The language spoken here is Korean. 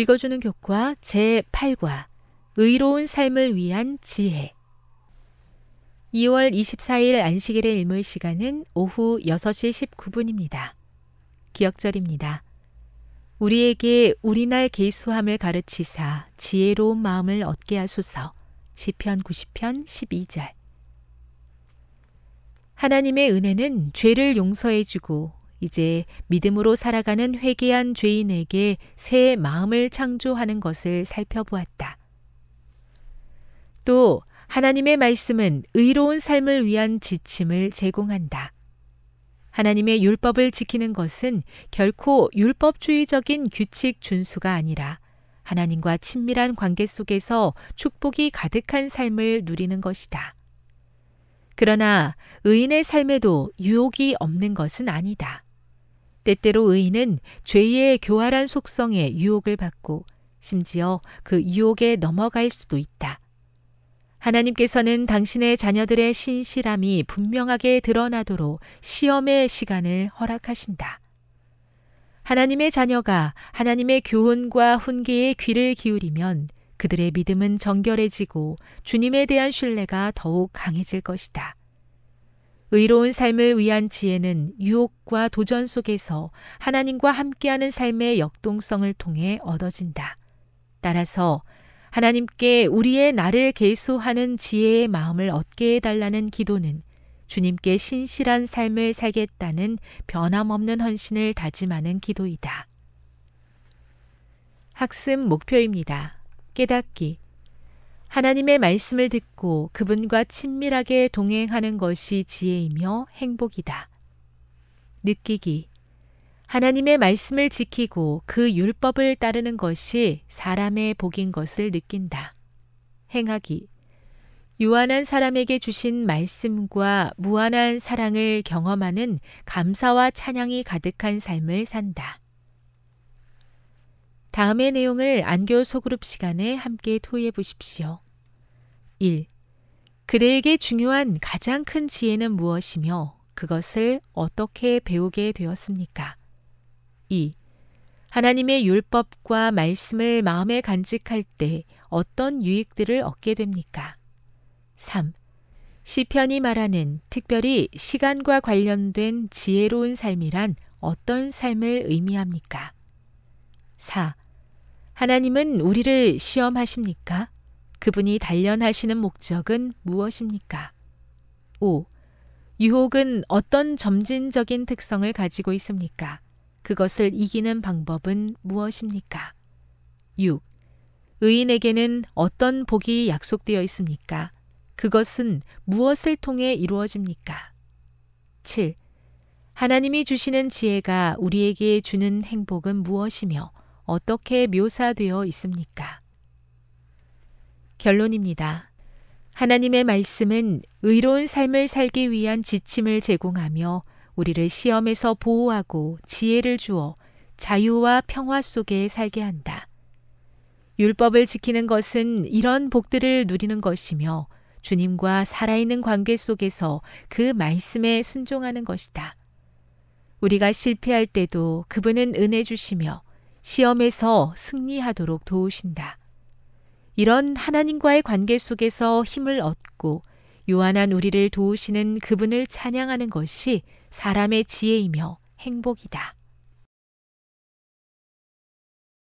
읽어주는 교과 제8과 의로운 삶을 위한 지혜 2월 24일 안식일의 일몰 시간은 오후 6시 19분입니다. 기억절입니다. 우리에게 우리날 개수함을 가르치사 지혜로운 마음을 얻게 하소서 시편 90편 12절 하나님의 은혜는 죄를 용서해주고 이제 믿음으로 살아가는 회개한 죄인에게 새 마음을 창조하는 것을 살펴보았다. 또 하나님의 말씀은 의로운 삶을 위한 지침을 제공한다. 하나님의 율법을 지키는 것은 결코 율법주의적인 규칙 준수가 아니라 하나님과 친밀한 관계 속에서 축복이 가득한 삶을 누리는 것이다. 그러나 의인의 삶에도 유혹이 없는 것은 아니다. 때때로 의인은 죄의 교활한 속성에 유혹을 받고 심지어 그 유혹에 넘어갈 수도 있다. 하나님께서는 당신의 자녀들의 신실함이 분명하게 드러나도록 시험의 시간을 허락하신다. 하나님의 자녀가 하나님의 교훈과 훈계에 귀를 기울이면 그들의 믿음은 정결해지고 주님에 대한 신뢰가 더욱 강해질 것이다. 의로운 삶을 위한 지혜는 유혹과 도전 속에서 하나님과 함께하는 삶의 역동성을 통해 얻어진다. 따라서 하나님께 우리의 나를 계수하는 지혜의 마음을 얻게 해달라는 기도는 주님께 신실한 삶을 살겠다는 변함없는 헌신을 다짐하는 기도이다. 학습 목표입니다. 깨닫기, 하나님의 말씀을 듣고 그분과 친밀하게 동행하는 것이 지혜이며 행복이다. 느끼기. 하나님의 말씀을 지키고 그 율법을 따르는 것이 사람의 복인 것을 느낀다. 행하기. 유한한 사람에게 주신 말씀과 무한한 사랑을 경험하는 감사와 찬양이 가득한 삶을 산다. 다음의 내용을 안교 소그룹 시간에 함께 토의해 보십시오. 1. 그대에게 중요한 가장 큰 지혜는 무엇이며 그것을 어떻게 배우게 되었습니까? 2. 하나님의 율법과 말씀을 마음에 간직할 때 어떤 유익들을 얻게 됩니까? 3. 시편이 말하는 특별히 시간과 관련된 지혜로운 삶이란 어떤 삶을 의미합니까? 4. 하나님은 우리를 시험하십니까? 그분이 단련하시는 목적은 무엇입니까? 5. 유혹은 어떤 점진적인 특성을 가지고 있습니까? 그것을 이기는 방법은 무엇입니까? 6. 의인에게는 어떤 복이 약속되어 있습니까? 그것은 무엇을 통해 이루어집니까? 7. 하나님이 주시는 지혜가 우리에게 주는 행복은 무엇이며 어떻게 묘사되어 있습니까? 결론입니다. 하나님의 말씀은 의로운 삶을 살기 위한 지침을 제공하며 우리를 시험에서 보호하고 지혜를 주어 자유와 평화 속에 살게 한다. 율법을 지키는 것은 이런 복들을 누리는 것이며 주님과 살아있는 관계 속에서 그 말씀에 순종하는 것이다. 우리가 실패할 때도 그분은 은혜 주시며 시험에서 승리하도록 도우신다. 이런 하나님과의 관계 속에서 힘을 얻고 요한한 우리를 도우시는 그분을 찬양하는 것이 사람의 지혜이며 행복이다.